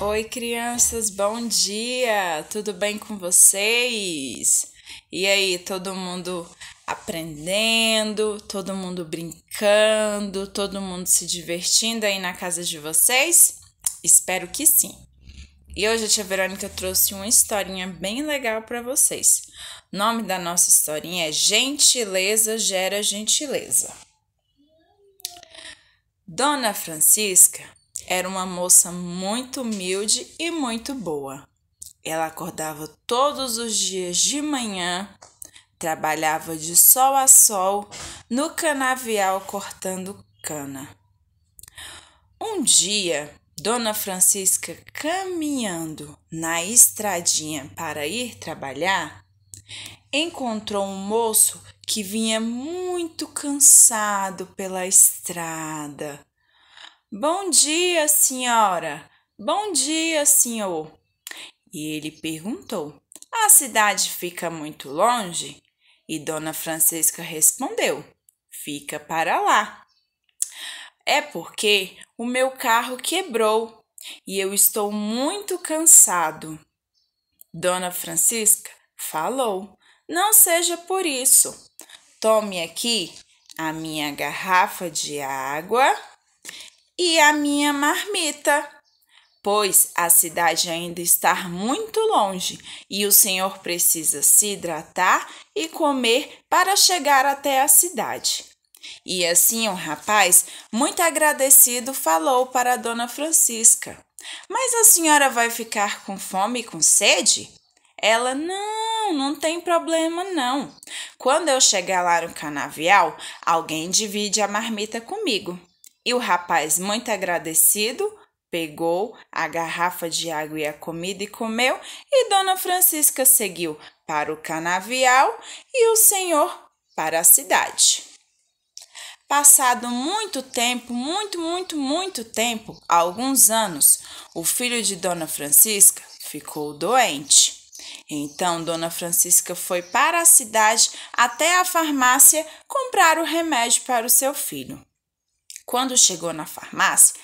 Oi, crianças, bom dia! Tudo bem com vocês? E aí, todo mundo aprendendo, todo mundo brincando, todo mundo se divertindo aí na casa de vocês? Espero que sim! E hoje a tia Verônica trouxe uma historinha bem legal para vocês. O nome da nossa historinha é Gentileza gera gentileza. Dona Francisca era uma moça muito humilde e muito boa. Ela acordava todos os dias de manhã, trabalhava de sol a sol no canavial cortando cana. Um dia, Dona Francisca, caminhando na estradinha para ir trabalhar, encontrou um moço que vinha muito cansado pela estrada. Bom dia, senhora! Bom dia, senhor! E ele perguntou: A cidade fica muito longe? E Dona Francisca respondeu: Fica para lá. É porque o meu carro quebrou e eu estou muito cansado. Dona Francisca falou: Não seja por isso. Tome aqui a minha garrafa de água e a minha marmita, pois a cidade ainda está muito longe e o senhor precisa se hidratar e comer para chegar até a cidade. E assim o rapaz, muito agradecido, falou para a dona Francisca: Mas a senhora vai ficar com fome e com sede? Ela: Não, não tem problema não. Quando eu chegar lá no canavial, alguém divide a marmita comigo. E o rapaz, muito agradecido, pegou a garrafa de água e a comida e comeu, e Dona Francisca seguiu para o canavial e o senhor para a cidade. Passado muito tempo, muito, muito, muito tempo, alguns anos, o filho de Dona Francisca ficou doente. Então, Dona Francisca foi para a cidade até a farmácia comprar o remédio para o seu filho. Quando chegou na farmácia,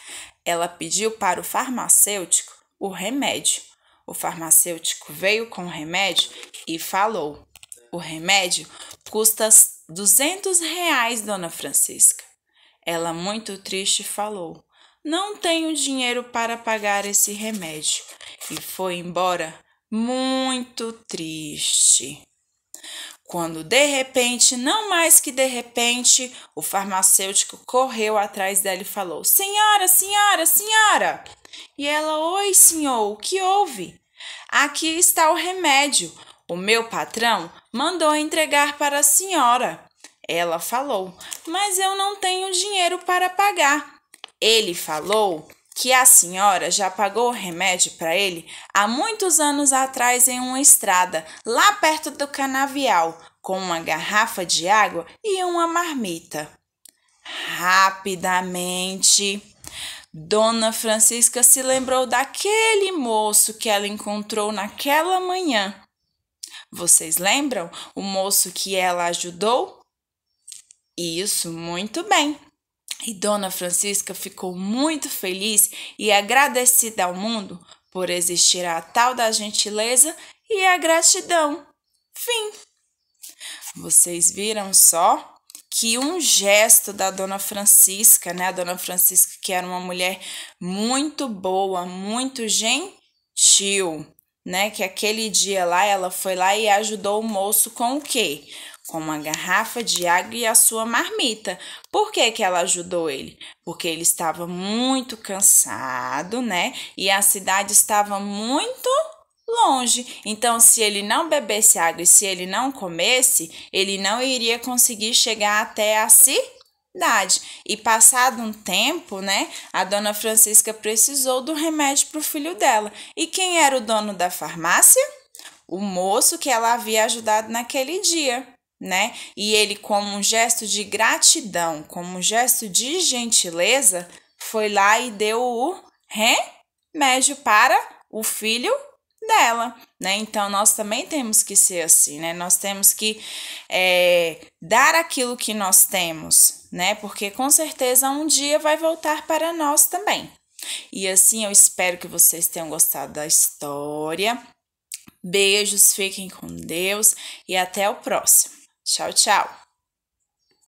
ela pediu para o farmacêutico o remédio. O farmacêutico veio com o remédio e falou: O remédio custa 200 reais, dona Francisca. Ela, muito triste, falou: Não tenho dinheiro para pagar esse remédio. E foi embora muito triste quando de repente, não mais que de repente, o farmacêutico correu atrás dela e falou: Senhora, senhora, senhora! E ela: Oi, senhor, o que houve? Aqui está o remédio. O meu patrão mandou entregar para a senhora. Ela falou: Mas eu não tenho dinheiro para pagar. Ele falou: que a senhora já pagou o remédio para ele há muitos anos atrás em uma estrada, lá perto do canavial, com uma garrafa de água e uma marmita. Rapidamente, Dona Francisca se lembrou daquele moço que ela encontrou naquela manhã. Vocês lembram o moço que ela ajudou? Isso, muito bem. E Dona Francisca ficou muito feliz e agradecida ao mundo por existir a tal da gentileza e a gratidão. Fim. Vocês viram só? que um gesto da dona Francisca, né? A dona Francisca, que era uma mulher muito boa, muito gentil, né? Que aquele dia lá ela foi lá e ajudou o moço com o quê? com uma garrafa de água e a sua marmita. Por que, que ela ajudou ele? Porque ele estava muito cansado, né? E a cidade estava muito longe. Então, se ele não bebesse água e se ele não comesse, ele não iria conseguir chegar até a cidade. E passado um tempo, né, a dona Francisca precisou do remédio para o filho dela. E quem era o dono da farmácia? O moço que ela havia ajudado naquele dia né? E ele, como um gesto de gratidão, como um gesto de gentileza, foi lá e deu o remédio para o filho dela, né? Então nós também temos que ser assim, né? Nós temos que é, dar aquilo que nós temos, né? Porque com certeza um dia vai voltar para nós também. E assim eu espero que vocês tenham gostado da história. Beijos, fiquem com Deus e até o próximo. Tchau, tchau!